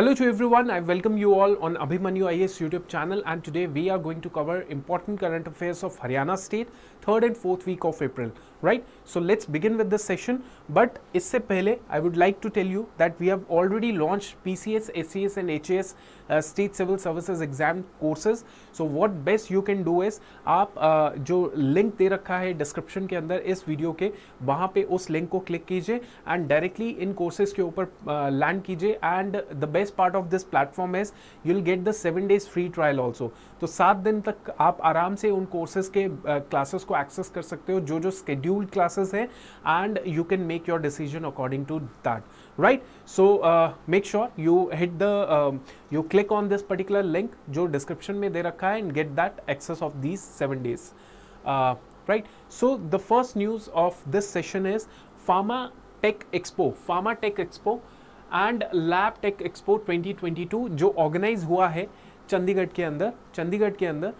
Hello to everyone. I welcome you all on Abhimanyu IAS YouTube channel and today we are going to cover important current affairs of Haryana state third and fourth week of April. right so let's begin with this session but isse pehle i would like to tell you that we have already launched pcs scs and has uh, state civil services exam courses so what best you can do is आप uh, जो link दे रखा है description के अंदर इस video के वहाँ पे उस लिंक को क्लिक कीजिए एंड डायरेक्टली इन कोर्सेज के ऊपर लैंड कीजिए and the best part of this platform is you will get the seven days free trial also तो सात दिन तक आप आराम से उन कोर्सेज के क्लासेस uh, को एक्सेस कर सकते हो जो जो schedule scheduled classes hai and you can make your decision according to that right so uh, make sure you hit the um, you click on this particular link jo description mein de rakha hai and get that access of these 7 days uh, right so the first news of this session is pharma tech expo pharma tech expo and lab tech expo 2022 जो organise हुआ है uh, Chandigarh के अंदर चंडीगढ़ के अंदर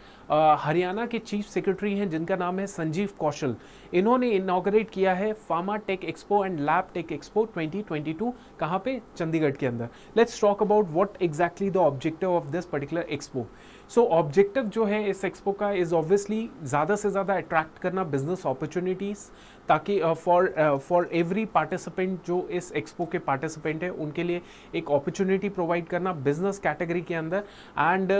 हरियाणा के chief secretary हैं जिनका नाम है संजीव कौशल इन्होंने इनाग्रेट किया है pharma tech expo and lab tech expo 2022 कहाँ पर चंडीगढ़ के अंदर let's talk about what exactly the objective of this particular expo so objective जो है इस एक्सपो का इज़ ऑब्वियसली ज़्यादा से ज़्यादा अट्रैक्ट करना बिजनेस अपॉर्चुनिटीज़ ताकि फॉर फॉर एवरी पार्टिसिपेंट जो इस एक्सपो के पार्टिसिपेंट है उनके लिए एक अपॉर्चुनिटी प्रोवाइड करना बिजनेस कैटेगरी के अंदर एंड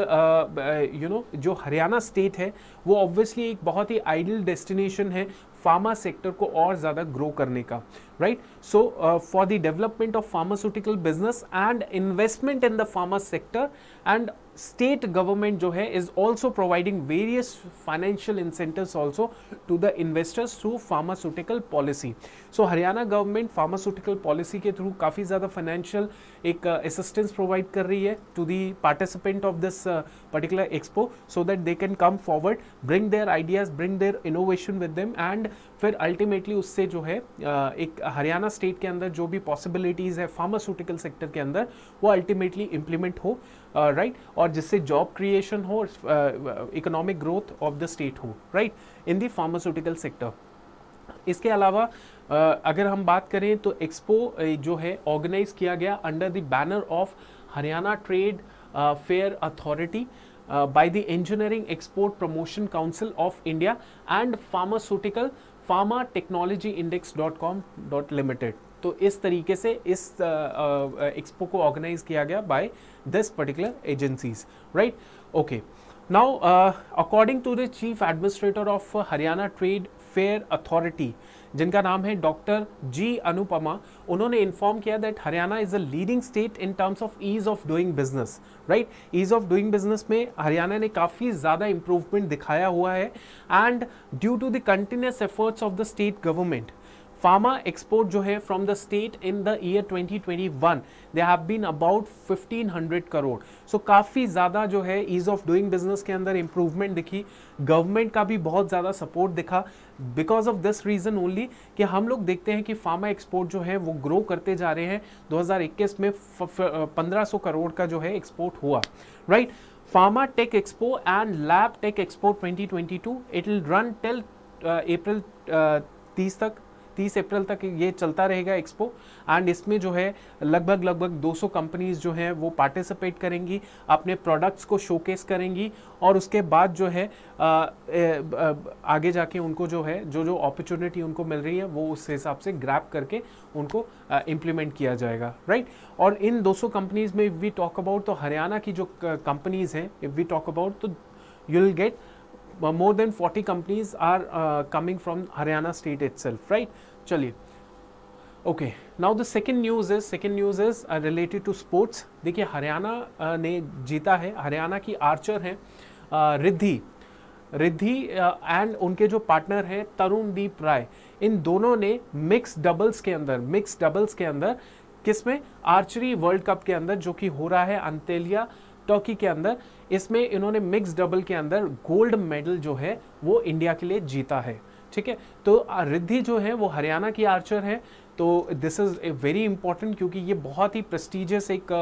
यू नो जो हरियाणा स्टेट है वो ऑब्वियसली एक बहुत ही आइडियल डेस्टिनेशन है फार्मा सेक्टर को और ज़्यादा ग्रो करने का right so for the development of pharmaceutical business and investment in the pharma sector and state government जो है is also providing various financial incentive also to the investors through pharmaceutical policy so Haryana government pharmaceutical policy के through काफ़ी ज़्यादा financial एक assistance uh, provide कर रही है to the participant of this particular expo so that they can come forward bring their ideas bring their innovation with them and फिर ultimately उससे जो है एक हरियाणा स्टेट के अंदर जो भी पॉसिबिलिटीज़ है फार्मास्यूटिकल सेक्टर के अंदर वो अल्टीमेटली इम्प्लीमेंट हो राइट uh, right? और जिससे जॉब क्रिएशन हो economic growth of the state हो right in the pharmaceutical sector इसके अलावा uh, अगर हम बात करें तो एक्सपो जो है ऑर्गेनाइज किया गया under the banner of Haryana trade fair authority uh, by the Engineering Export Promotion Council of India and pharmaceutical pharma technology index.com limited तो इस तरीके से इस एक्सपो को ऑर्गेनाइज किया गया by this particular agencies right okay now according to the chief administrator of Haryana trade fair authority जिनका नाम है डॉक्टर जी अनुपमा उन्होंने इन्फॉर्म किया that Haryana is a leading state in terms of ease of doing business right ease of doing business में हरियाणा ने काफ़ी ज़्यादा improvement दिखाया हुआ है and due to the continuous efforts of the state government pharma export जो है from the state in the year 2021 they have been about 1500 crore so so, काफ़ी ज़्यादा जो है ईज ऑफ डूइंग बिजनेस के अंदर इंप्रूवमेंट दिखी गवर्नमेंट का भी बहुत ज़्यादा सपोर्ट दिखा because of this reason only कि हम लोग देखते हैं कि फार्मा एक्सपोर्ट जो है वो ग्रो करते जा रहे हैं 2021 में पंद्रह करोड़ का जो है एक्सपोर्ट हुआ right right? Tech expo and lab tech Tech Expo 2022. It will run till April तीस तक तीस अप्रैल तक ये चलता रहेगा एक्सपो एंड इसमें जो है लगभग लगभग 200 कंपनीज जो हैं वो पार्टिसिपेट करेंगी अपने प्रोडक्ट्स को शोकेस करेंगी और उसके बाद जो है आ, आ, आ, आगे जाके उनको जो है जो जो अपॉर्चुनिटी उनको मिल रही है वो उस हिसाब से ग्रैप करके उनको इम्प्लीमेंट किया जाएगा राइट और इन 200 कंपनीज में वी टॉक अबाउट तो हरियाणा की जो कंपनीज हैं इफ़ वी टॉक अबाउट तो you will get more than 40 companies are coming from Haryana state it right right? चलिए okay now the second news is second news is related to sports देखिए Haryana uh, ने जीता है हरियाणा की archer हैं uh, Riddhi Riddhi and uh, उनके जो पार्टनर हैं दीप राय इन दोनों ने मिक्स डबल्स के अंदर मिक्स डबल्स के अंदर किसमें आर्चरी वर्ल्ड कप के अंदर जो कि हो रहा है अंतेलिया टर्की के अंदर इसमें इन्होंने मिक्स डबल के अंदर गोल्ड मेडल जो है वो इंडिया के लिए जीता है ठीक है तो रिद्धि जो है वो हरियाणा की आर्चर है तो this is a very important क्योंकि ये बहुत ही प्रेस्टिजियस एक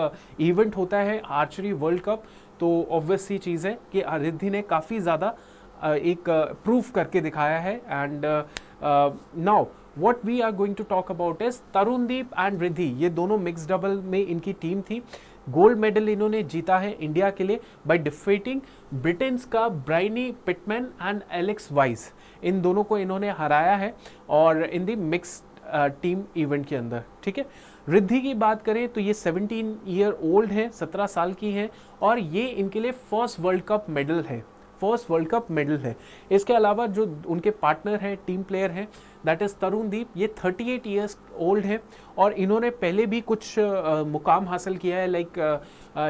इवेंट होता है आर्चरी वर्ल्ड कप तो ऑब्वियस चीज़ है कि रिद्धि ने काफ़ी ज़्यादा एक प्रूफ करके दिखाया है and now what we are going to talk about is Tarundeep and Riddhi ये दोनों मिक्स डबल में इनकी टीम थी गोल्ड मेडल इन्होंने जीता है इंडिया के लिए बाय डिफीटिंग ब्रिटेन्स का Bryony Pitman and Alex Wise इन दोनों को इन्होंने हराया है और in the mix team event के अंदर ठीक है रिद्धि की बात करें तो ये 17 ईयर ओल्ड है 17 साल की है और ये इनके लिए फर्स्ट वर्ल्ड कप मेडल है फर्स्ट वर्ल्ड कप मेडल है इसके अलावा जो उनके पार्टनर हैं टीम प्लेयर हैं दैट इज़ तरुण दीप ये 38 इयर्स ओल्ड है और इन्होंने पहले भी कुछ आ, मुकाम हासिल किया है like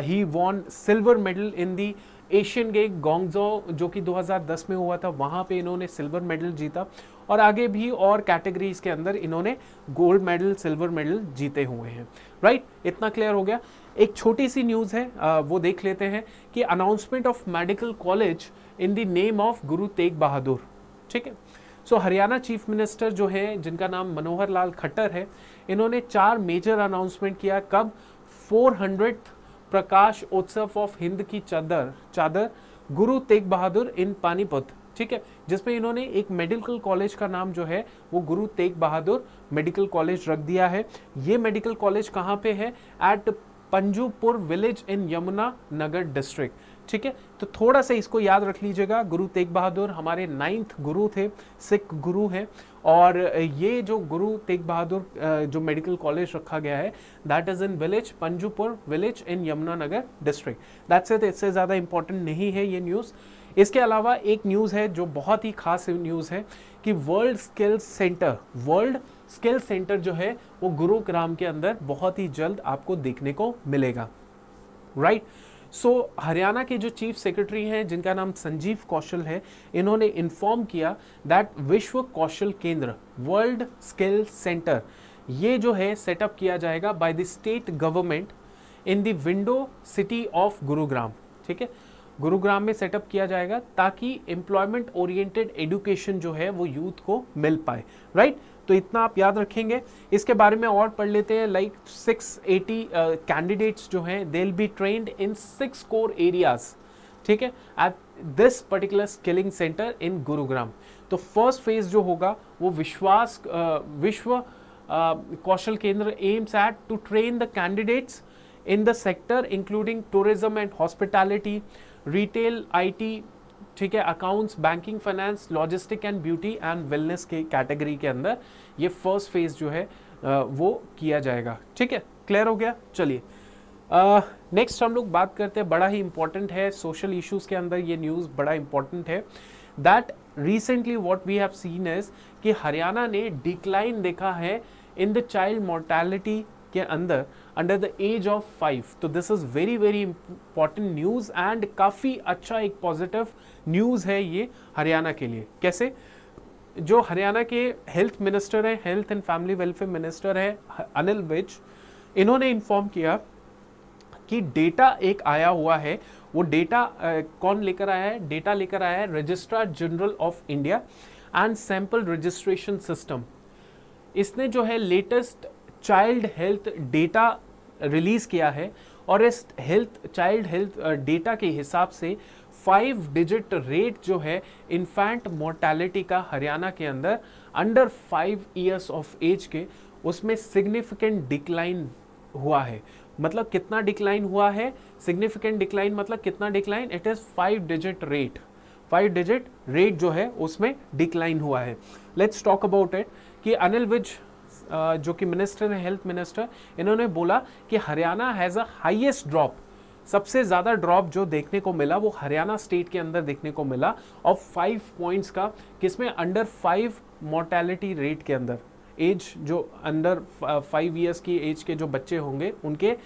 he won silver medal in the Asian game Guangzhou जो कि 2010 में हुआ था वहाँ पे इन्होंने सिल्वर मेडल जीता और आगे भी और कैटेगरीज के अंदर इन्होंने गोल्ड मेडल सिल्वर मेडल जीते हुए हैं राइट right? इतना क्लियर हो गया एक छोटी सी न्यूज़ है आ, वो देख लेते हैं कि announcement of medical college in the name of Guru Tegh Bahadur ठीक है so so, Haryana chief minister जो है जिनका नाम मनोहर लाल खट्टर है इन्होंने चार मेजर अनाउंसमेंट किया कब फोर हंड्रेड प्रकाश उत्सव ऑफ हिंद की चादर चादर गुरु तेग बहादुर इन पानीपत ठीक है जिसमें इन्होंने एक मेडिकल कॉलेज का नाम जो है वो गुरु तेग बहादुर मेडिकल कॉलेज रख दिया है ये मेडिकल कॉलेज कहाँ पे है at Panjupur village in Yamuna Nagar district ठीक है तो थोड़ा सा इसको याद रख लीजिएगा गुरु तेग बहादुर हमारे नाइन्थ गुरु थे सिख गुरु हैं और ये जो गुरु तेग बहादुर जो मेडिकल कॉलेज रखा गया है that is in village Panjupur village in Yamunanagar district that's it इससे ज़्यादा इंपॉर्टेंट नहीं है ये न्यूज़ इसके अलावा एक न्यूज़ है जो बहुत ही खास न्यूज़ है कि world skills centre world skill centre जो है वो गुरुग्राम के अंदर बहुत ही जल्द आपको देखने को मिलेगा right right? So so, Haryana के जो चीफ सेक्रेटरी हैं जिनका नाम संजीव कौशल है इन्होंने इन्फॉर्म किया दैट विश्व कौशल केंद्र वर्ल्ड स्किल सेंटर ये जो है सेटअप किया जाएगा by the state government in the window city of Gurugram ठीक है गुरुग्राम में सेटअप किया जाएगा ताकि एम्प्लॉयमेंट ओरिएंटेड एडुकेशन जो है वो यूथ को मिल पाए राइट right? तो इतना आप याद रखेंगे इसके बारे में और पढ़ लेते हैं लाइक सिक्स एटी कैंडिडेट्स जो हैं they be trained in six core areas ठीक है at this particular skilling centre in Gurugram तो फर्स्ट फेज जो होगा वो विश्वास uh, विश्व uh, Kaushal Kendra aims at to train the candidates in the sector including tourism and hospitality retail IT ठीक है accounts banking finance logistic and beauty and wellness के category के अंदर ये फर्स्ट फेज जो है वो किया जाएगा ठीक है क्लियर हो गया चलिए नेक्स्ट हम लोग बात करते हैं बड़ा ही इंपॉर्टेंट है सोशल इश्यूज के अंदर ये न्यूज़ बड़ा इंपॉर्टेंट है that recently what we have seen is कि हरियाणा ने डिक्लाइन देखा है इन द चाइल्ड मोर्टैलिटी के अंदर under the age of five तो this is very very important news and काफ़ी अच्छा एक पॉजिटिव न्यूज़ है ये हरियाणा के लिए कैसे जो हरियाणा के हेल्थ मिनिस्टर हैं health and family welfare minister है अनिल विज इन्होंने इन्फॉर्म किया कि डेटा एक आया हुआ है वो डेटा कौन लेकर आया है डेटा लेकर आया है registrar general of India and sample registration system इसने जो है latest child health data release किया है और इस हेल्थ चाइल्ड हेल्थ डेटा के हिसाब से फाइव डिजिट रेट जो है इन्फैंट मोर्टेलिटी का हरियाणा के अंदर under five years of age के उसमें सिग्निफिकेंट डिक्लाइन हुआ है मतलब कितना डिक्लाइन हुआ है सिग्निफिकेंट डिक्लाइन मतलब कितना decline it is five digit rate five digit rate जो है उसमें डिक्लाइन हुआ है लेट्स टॉक अबाउट इट कि अनिल विज जो कि मिनिस्टर हैं हेल्थ मिनिस्टर इन्होंने बोला कि Haryana has a highest drop सबसे ज़्यादा ड्रॉप जो देखने को मिला वो हरियाणा स्टेट के अंदर देखने को मिला और फाइव पॉइंट्स का किसमें अंडर फाइव मोर्टेलिटी रेट के अंदर एज जो अंडर फाइव ईयर्स की एज के जो बच्चे होंगे उनके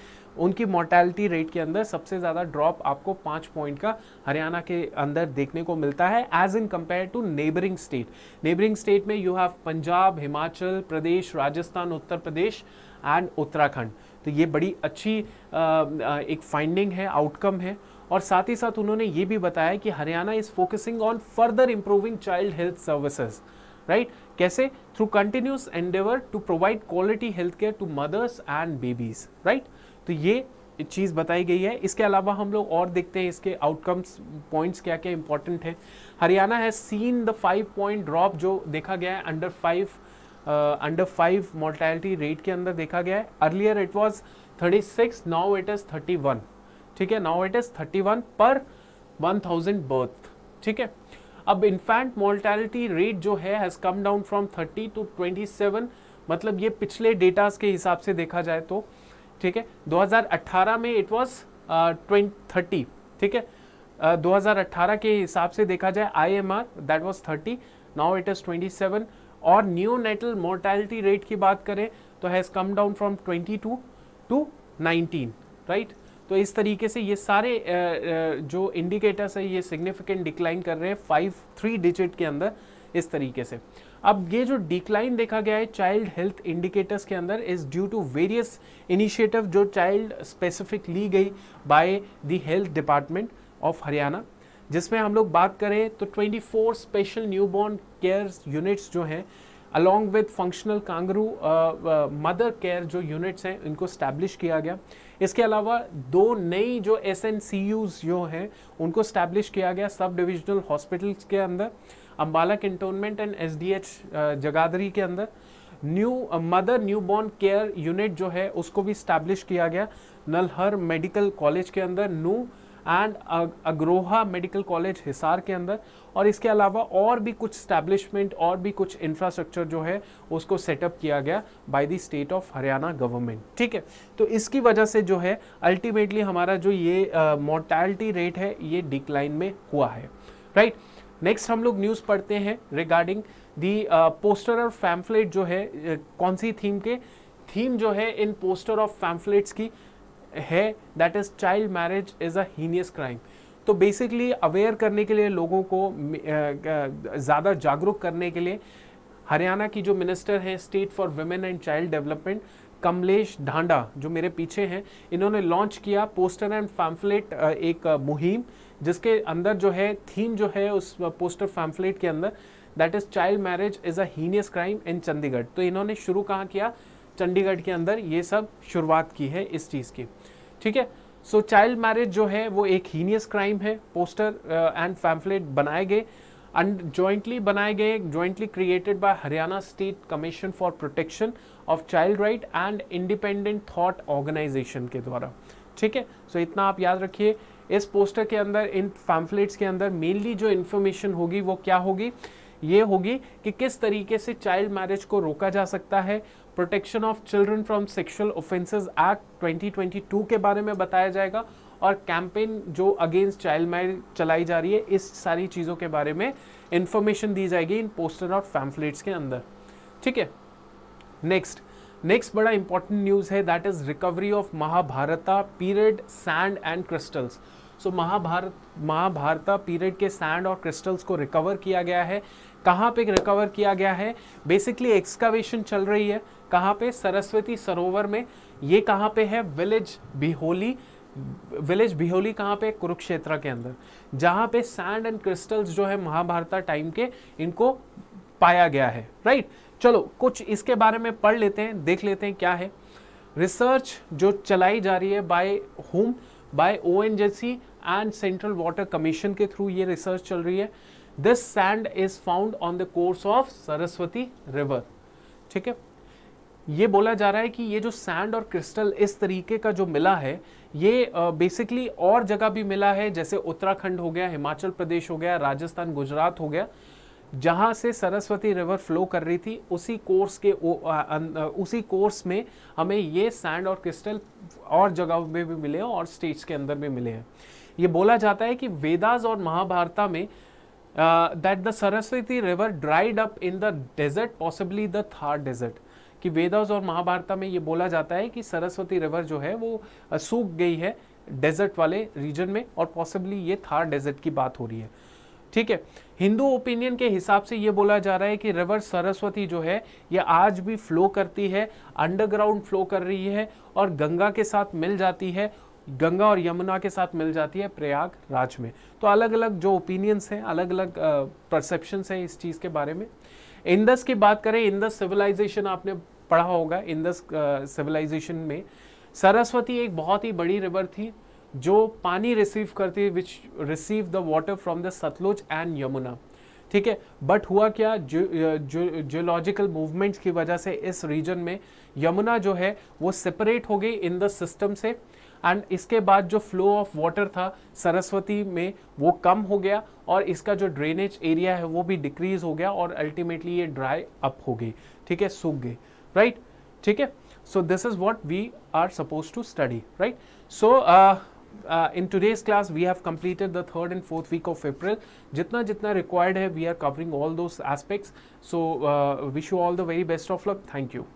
उनकी मोर्टैलिटी रेट के अंदर सबसे ज़्यादा ड्रॉप आपको पाँच पॉइंट का हरियाणा के अंदर देखने को मिलता है as in compare to neighbouring state neighbouring state में you have Punjab Himachal Pradesh Rajasthan Uttar Pradesh and Uttarakhand तो ये बड़ी अच्छी एक फाइंडिंग है आउटकम है और साथ ही साथ उन्होंने ये भी बताया कि Haryana is focusing on further improving child health services right कैसे through continuous endeavour to provide quality health care to mothers and babies right तो ये चीज़ बताई गई है इसके अलावा हम लोग और देखते हैं इसके आउटकम्स पॉइंट्स क्या क्या इंपॉर्टेंट हैं हरियाणा है seen the five point drop जो देखा गया है under five under five mortality rate के अंदर देखा गया है earlier it was thirty six now it is thirty one ठीक है now it is thirty one per one thousand birth ठीक है अब इन्फैंट मोर्टैलिटी रेट जो है has come down from thirty to twenty seven मतलब ये पिछले डेटाज के हिसाब से देखा जाए तो ठीक है 2018 में इट वॉज ट्वेंट थर्टी ठीक है uh, 2018 के हिसाब से देखा जाए I M R that was thirty now it is twenty seven और न्यू नेटल मोर्टैलिटी रेट की बात करें तो has come down from twenty two to nineteen right तो इस तरीके से ये सारे uh, uh, जो इंडिकेटर्स है ये सिग्निफिकेंट डिक्लाइन कर रहे हैं फाइव थ्री डिजिट के अंदर इस तरीके से अब ये जो डिक्लाइन देखा गया है चाइल्ड हेल्थ इंडिकेटर्स के अंदर is due to various initiative जो चाइल्ड स्पेसिफिक ली गई by the health department of Haryana जिसमें हम लोग बात करें तो 24 स्पेशल न्यूबॉर्न केयर यूनिट्स जो हैं along with functional kangaroo mother care जो यूनिट्स हैं इनको स्टैब्लिश किया गया इसके अलावा दो नई जो एस एन सी यूज जो हैं उनको स्टैब्लिश किया गया सब डिविजनल हॉस्पिटल्स के अंदर Ambala cantonment and S D H Jagadhri के अंदर new mother newborn care unit जो है उसको भी स्टैब्लिश किया गया नलहर मेडिकल कॉलेज के अंदर new and Agroha medical college Hisar के अंदर और इसके अलावा और भी कुछ स्टैब्लिशमेंट और भी कुछ इंफ्रास्ट्रक्चर जो है उसको सेटअप किया गया by the state of Haryana government ठीक है तो इसकी वजह से जो है अल्टीमेटली हमारा जो ये मोर्टैलिटी uh, रेट है ये डिक्लाइन में हुआ है राइट right? नेक्स्ट हम लोग न्यूज़ पढ़ते हैं रिगार्डिंग दी पोस्टर और फैम्फलेट जो है uh, कौन सी थीम के थीम जो है इन पोस्टर ऑफ फैम्फलेट्स की है that is child marriage is a heinous crime तो बेसिकली अवेयर करने के लिए लोगों को ज़्यादा जागरूक करने के लिए हरियाणा की जो मिनिस्टर हैं state for women and child development Kamlesh Dhanda जो मेरे पीछे हैं इन्होंने लॉन्च किया पोस्टर एंड फैम्फलेट एक मुहिम जिसके अंदर जो है थीम जो है उस पोस्टर फैम्फलेट के अंदर that is child marriage is a heinous crime in Chandigarh तो इन्होंने शुरू कहाँ किया चंडीगढ़ के अंदर ये सब शुरुआत की है इस चीज़ की ठीक है सो चाइल्ड मैरिज जो है वो एक हीनियस क्राइम है पोस्टर एंड फैम्फलेट बनाए गए एंड जॉइंटली बनाए गए jointly created by Haryana state commission for protection of child right and independent thought organisation के द्वारा ठीक है सो इतना आप याद रखिए इस पोस्टर के अंदर इन फैम्फलेट्स के अंदर मेनली जो इन्फॉर्मेशन होगी वो क्या होगी ये होगी कि किस तरीके से चाइल्ड मैरिज को रोका जा सकता है protection of children from sexual offences act 2022 के बारे में बताया जाएगा और कैंपेन जो अगेंस्ट चाइल्ड मैरिज चलाई जा रही है इस सारी चीज़ों के बारे में इंफॉर्मेशन दी जाएगी इन पोस्टर और फैम्फलेट्स के अंदर ठीक है नेक्स्ट नेक्स्ट बड़ा इंपॉर्टेंट न्यूज़ है that is recovery of Mahabharata period sand and crystals so so, Mahabharat Mahabharata period के सैंड और क्रिस्टल्स को रिकवर किया गया है कहाँ पे रिकवर किया गया है बेसिकली एक्सकावेशन चल रही है कहाँ पे सरस्वती सरोवर में ये कहाँ पे है विलेज बिहोली विलेज बिहोली कहाँ पे कुरुक्षेत्र के अंदर जहाँ पे सैंड एंड क्रिस्टल्स जो है महाभारता टाइम के इनको पाया गया है राइट चलो कुछ इसके बारे में पढ़ लेते हैं देख लेते हैं क्या है रिसर्च जो चलाई जा रही है by home by O and central water commission के थ्रू ये रिसर्च चल रही है this sand is found on the course of Saraswati river ठीक है ये बोला जा रहा है कि ये जो सैंड और क्रिस्टल इस तरीके का जो मिला है ये बेसिकली और जगह भी मिला है जैसे उत्तराखंड हो गया हिमाचल प्रदेश हो गया राजस्थान गुजरात हो गया जहाँ से सरस्वती रिवर फ्लो कर रही थी उसी कोर्स के अं, उसी कोर्स में हमें ये सैंड और क्रिस्टल और जगह में भी मिले हैं और स्टेट्स के अंदर भी मिले हैं ये बोला जाता है कि वेदास और महाभारता में that the Saraswati river dried up in the desert possibly the Thar desert कि वेदास और महाभारता में ये बोला जाता है कि सरस्वती रिवर जो है वो सूख गई है डेजर्ट वाले रीजन में और पॉसिबली ये थार डेजर्ट की बात हो रही है ठीक है हिंदू ओपिनियन के हिसाब से ये बोला जा रहा है कि रिवर सरस्वती जो है ये आज भी फ्लो करती है अंडरग्राउंड फ्लो कर रही है और गंगा के साथ मिल जाती है गंगा और यमुना के साथ मिल जाती है प्रयाग राज में तो अलग अलग जो ओपिनियंस हैं अलग अलग परसेप्शंस हैं इस चीज़ के बारे में इंदस की बात करें इंदस सिविलाइजेशन आपने पढ़ा होगा इंदस सिविलाइजेशन में सरस्वती एक बहुत ही बड़ी रिवर थी जो पानी रिसीव करती है which receive the water from the Sutlej and Yamuna ठीक है बट हुआ क्या जियोलॉजिकल मूवमेंट्स uh, की वजह से इस रीजन में यमुना जो है वो सेपरेट हो गई इन द सिस्टम से एंड इसके बाद जो फ्लो ऑफ वाटर था सरस्वती में वो कम हो गया और इसका जो ड्रेनेज एरिया है वो भी डिक्रीज हो गया और अल्टीमेटली ये ड्राई अप हो गई ठीक है सूख गई राइट ठीक है so this is what we are suppose to study right so uh, in today's class we have completed the third and fourth week of April. Jitna jitna required hai, we are covering all those aspects. So uh, wish you all the very best of luck. Thank you.